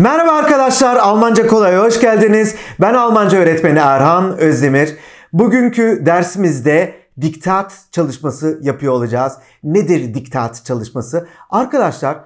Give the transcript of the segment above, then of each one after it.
Merhaba arkadaşlar, Almanca Kolay'a hoş geldiniz. Ben Almanca öğretmeni Erhan Özdemir. Bugünkü dersimizde diktat çalışması yapıyor olacağız. Nedir diktat çalışması? Arkadaşlar,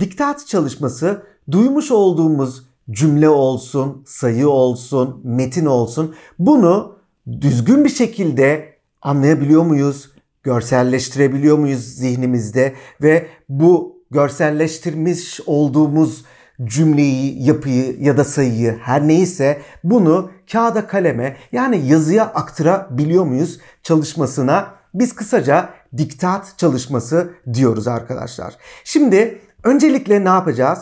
diktat çalışması duymuş olduğumuz cümle olsun, sayı olsun, metin olsun. Bunu düzgün bir şekilde anlayabiliyor muyuz? Görselleştirebiliyor muyuz zihnimizde ve bu görselleştirmiş olduğumuz cümleyi, yapıyı ya da sayıyı her neyse bunu kağıda kaleme yani yazıya aktarabiliyor muyuz çalışmasına biz kısaca diktat çalışması diyoruz arkadaşlar. Şimdi öncelikle ne yapacağız?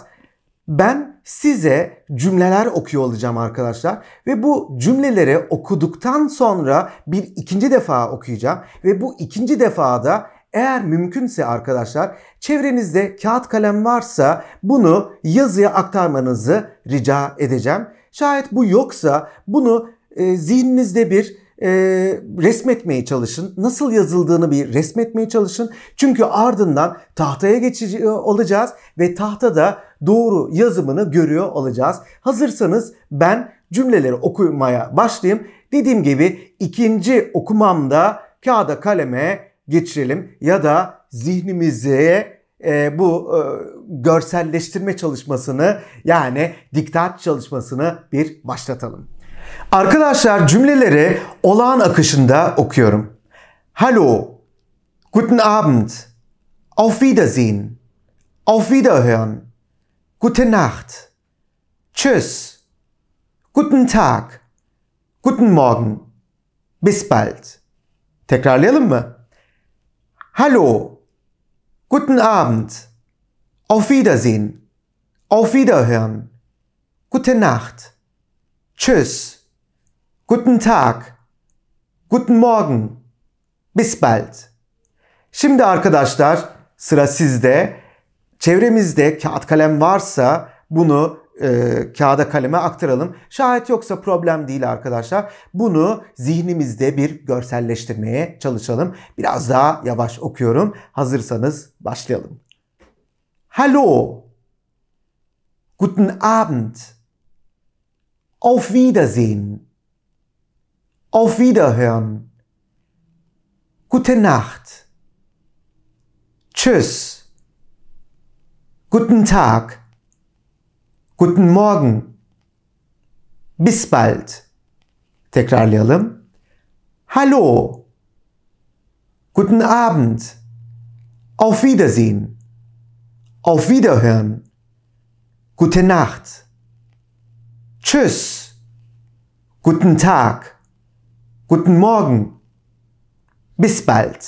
Ben size cümleler okuyor olacağım arkadaşlar ve bu cümleleri okuduktan sonra bir ikinci defa okuyacağım ve bu ikinci defada eğer mümkünse arkadaşlar çevrenizde kağıt kalem varsa bunu yazıya aktarmanızı rica edeceğim. Şayet bu yoksa bunu e, zihninizde bir e, resmetmeye çalışın. Nasıl yazıldığını bir resmetmeye çalışın. Çünkü ardından tahtaya geçiyor olacağız ve tahtada doğru yazımını görüyor olacağız. Hazırsanız ben cümleleri okumaya başlayayım. Dediğim gibi ikinci okumamda kağıda kaleme geçirelim ya da zihnimize e, bu e, görselleştirme çalışmasını yani diktat çalışmasını bir başlatalım. Arkadaşlar cümleleri olağan akışında okuyorum. Hallo, guten Abend, auf Wiedersehen, auf Wiederhören, gute Nacht, tschüss, guten Tag, guten Morgen, bis bald. Tekrarlayalım mı? Hallo, guten Abend, auf Wiedersehen, auf Wiederhören, gute Nacht, tschüss, guten Tag, guten Morgen, bis bald. Şimdi arkadaşlar sıra sizde. Çevremizde kağıt kalem varsa bunu e, kağıda kaleme aktaralım. Şahit yoksa problem değil arkadaşlar. Bunu zihnimizde bir görselleştirmeye çalışalım. Biraz daha yavaş okuyorum. Hazırsanız başlayalım. Hallo. Guten Abend. Auf Wiedersehen. Auf Wiederhören. Gute Nacht. Tschüss. Guten Tag. Guten Morgen. Bis bald. Tekrarlayalım. Hallo. Guten Abend. Auf Wiedersehen. Auf Wiederhören. Gute Nacht. Tschüss. Guten Tag. Guten Morgen. Bis bald.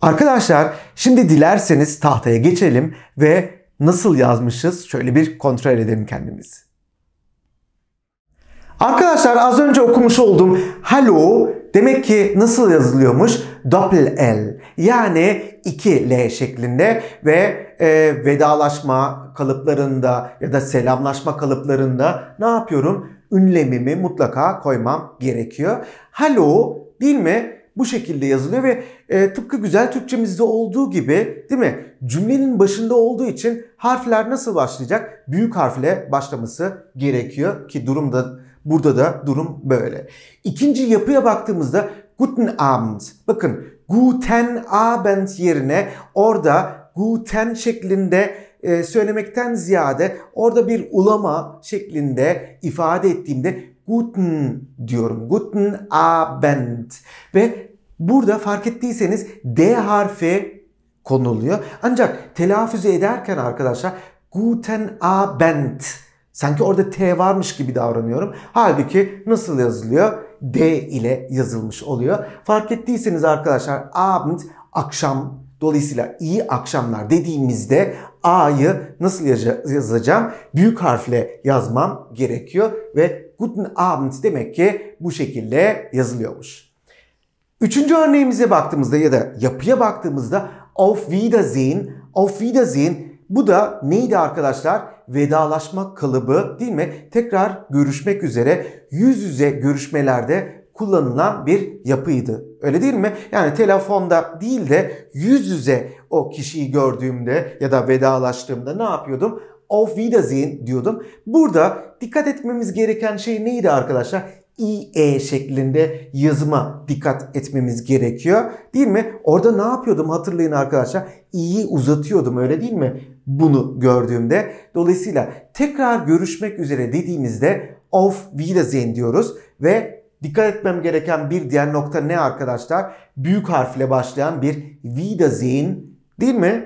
Arkadaşlar şimdi dilerseniz tahtaya geçelim ve nasıl yazmışız şöyle bir kontrol edelim kendimizi. Arkadaşlar az önce okumuş olduğum hello demek ki nasıl yazılıyormuş? Doppel L yani 2L şeklinde ve e, vedalaşma kalıplarında ya da selamlaşma kalıplarında ne yapıyorum? Ünlemimi mutlaka koymam gerekiyor. Hello değil mi? bu şekilde yazılıyor ve e, tıpkı güzel Türkçemizde olduğu gibi değil mi? Cümlenin başında olduğu için harfler nasıl başlayacak? Büyük harfle başlaması gerekiyor ki durumda burada da durum böyle. İkinci yapıya baktığımızda Guten Abend. Bakın Guten Abend yerine orada Guten şeklinde e, söylemekten ziyade orada bir ulama şeklinde ifade ettiğimde guten diyorum. Guten Abend. Ve burada fark ettiyseniz D harfi konuluyor. Ancak telaffuz ederken arkadaşlar guten Abend. Sanki orada T varmış gibi davranıyorum. Halbuki nasıl yazılıyor? D ile yazılmış oluyor. Fark ettiyseniz arkadaşlar Abend akşam Dolayısıyla iyi akşamlar dediğimizde A'yı nasıl yazacağım? Büyük harfle yazmam gerekiyor ve Guten Abend demek ki bu şekilde yazılıyormuş. Üçüncü örneğimize baktığımızda ya da yapıya baktığımızda Auf Wiedersehen, Auf Wiedersehen bu da neydi arkadaşlar? Vedalaşma kalıbı değil mi? Tekrar görüşmek üzere yüz yüze görüşmelerde kullanılan bir yapıydı. Öyle değil mi? Yani telefonda değil de yüz yüze o kişiyi gördüğümde ya da vedalaştığımda ne yapıyordum? auf Wiedersehen diyordum. Burada dikkat etmemiz gereken şey neydi arkadaşlar? IE şeklinde yazıma dikkat etmemiz gerekiyor. Değil mi? Orada ne yapıyordum hatırlayın arkadaşlar. İ'yi uzatıyordum öyle değil mi? Bunu gördüğümde. Dolayısıyla tekrar görüşmek üzere dediğimizde auf Wiedersehen diyoruz ve dikkat etmem gereken bir diğer nokta ne arkadaşlar? Büyük harfle başlayan bir Wiedersehen değil mi?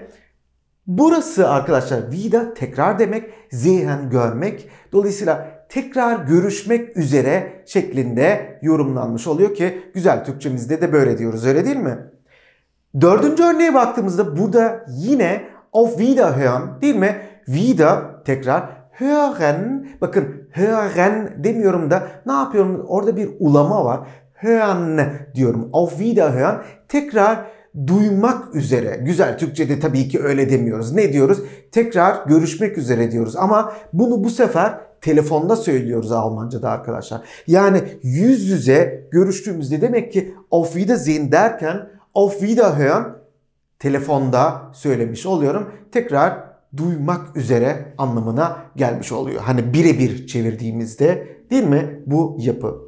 Burası arkadaşlar vida tekrar demek, zihen görmek. Dolayısıyla tekrar görüşmek üzere şeklinde yorumlanmış oluyor ki güzel Türkçemizde de böyle diyoruz öyle değil mi? Dördüncü örneğe baktığımızda burada yine auf Wiederhören değil mi? Wieder tekrar hören. Bakın hören demiyorum da ne yapıyorum? Orada bir ulama var. Hören diyorum. Auf Wiederhören. Tekrar duymak üzere. Güzel Türkçe'de tabii ki öyle demiyoruz. Ne diyoruz? Tekrar görüşmek üzere diyoruz. Ama bunu bu sefer telefonda söylüyoruz Almanca'da arkadaşlar. Yani yüz yüze görüştüğümüzde demek ki auf Wiedersehen derken auf Wiederhören telefonda söylemiş oluyorum. Tekrar duymak üzere anlamına gelmiş oluyor. Hani birebir çevirdiğimizde değil mi bu yapı?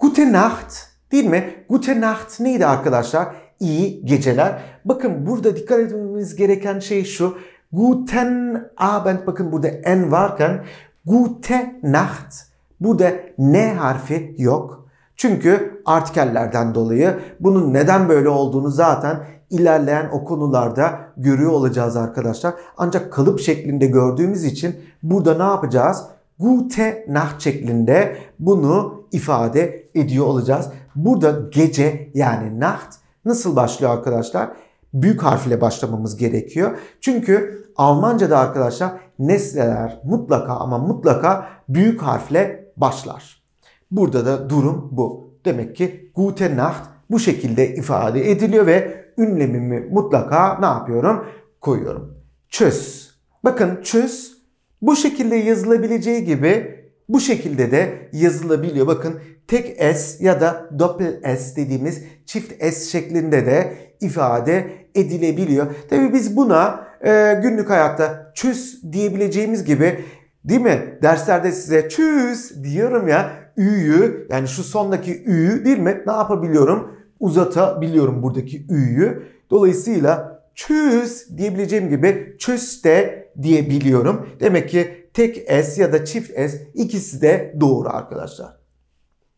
Gute Nacht değil mi? Gute Nacht neydi arkadaşlar? iyi geceler. Bakın burada dikkat etmemiz gereken şey şu. Guten Abend bakın burada en varken gute Nacht burada n harfi yok. Çünkü artikellerden dolayı bunun neden böyle olduğunu zaten ilerleyen o konularda görüyor olacağız arkadaşlar. Ancak kalıp şeklinde gördüğümüz için burada ne yapacağız? Gute Nacht şeklinde bunu ifade ediyor olacağız. Burada gece yani Nacht Nasıl başlıyor arkadaşlar? Büyük harf ile başlamamız gerekiyor. Çünkü Almanca'da arkadaşlar nesneler mutlaka ama mutlaka büyük harfle başlar. Burada da durum bu. Demek ki Gute Nacht bu şekilde ifade ediliyor ve ünlemimi mutlaka ne yapıyorum? Koyuyorum. Çöz. Bakın çöz bu şekilde yazılabileceği gibi bu şekilde de yazılabiliyor. Bakın tek S ya da doppel S dediğimiz çift S şeklinde de ifade edilebiliyor. Tabii biz buna e, günlük hayatta çüz diyebileceğimiz gibi değil mi? Derslerde size çüz diyorum ya ü'yü yani şu sondaki ü'yü değil mi? Ne yapabiliyorum? Uzatabiliyorum buradaki ü'yü. Dolayısıyla çüz diyebileceğim gibi çüz de diyebiliyorum. Demek ki tek S ya da çift S ikisi de doğru arkadaşlar.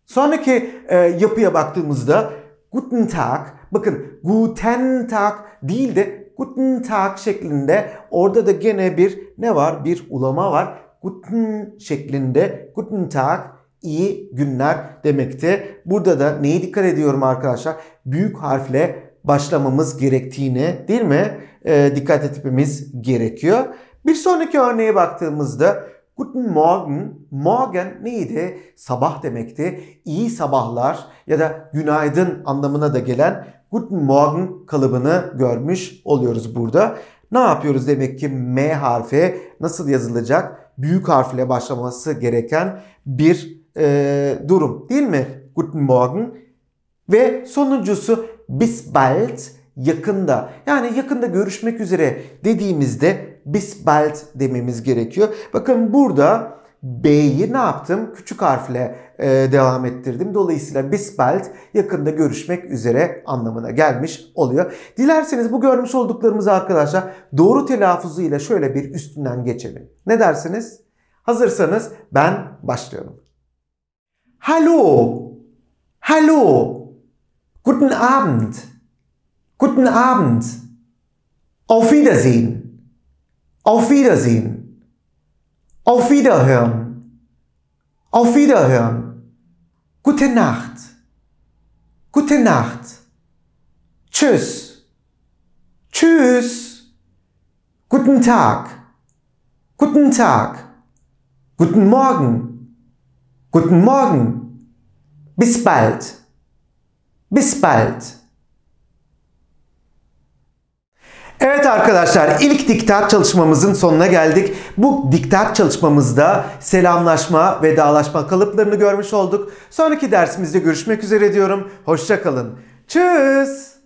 Sonraki e, yapıya baktığımızda Guten Tag, bakın Guten Tag değil de Guten Tag şeklinde orada da gene bir ne var? Bir ulama var. Guten şeklinde Guten Tag iyi günler demekte. Burada da neye dikkat ediyorum arkadaşlar? Büyük harfle başlamamız gerektiğini değil mi? E, dikkat etmemiz gerekiyor. Bir sonraki örneğe baktığımızda Guten Morgen, Morgen neydi? Sabah demekti. İyi sabahlar ya da günaydın anlamına da gelen Guten Morgen kalıbını görmüş oluyoruz burada. Ne yapıyoruz demek ki M harfi nasıl yazılacak? Büyük harfle başlaması gereken bir e, durum değil mi? Guten Morgen. Ve sonuncusu bis bald yakında yani yakında görüşmek üzere dediğimizde bisbelt dememiz gerekiyor. Bakın burada B'yi ne yaptım? Küçük harfle e, devam ettirdim. Dolayısıyla bisbelt yakında görüşmek üzere anlamına gelmiş oluyor. Dilerseniz bu görmüş olduklarımızı arkadaşlar doğru telaffuzuyla şöyle bir üstünden geçelim. Ne dersiniz? Hazırsanız ben başlıyorum. Hello, Hello, Guten Abend. Guten Abend. Auf Wiedersehen. Auf Wiedersehen. Auf Wiederhören. Auf Wiederhören. Gute Nacht. Gute Nacht. Tschüss. Tschüss. Guten Tag. Guten Tag. Guten Morgen. Guten Morgen. Bis bald. Bis bald. Evet arkadaşlar ilk diktat çalışmamızın sonuna geldik. Bu diktat çalışmamızda selamlaşma, vedalaşma kalıplarını görmüş olduk. Sonraki dersimizde görüşmek üzere diyorum. Hoşçakalın. Tschüss.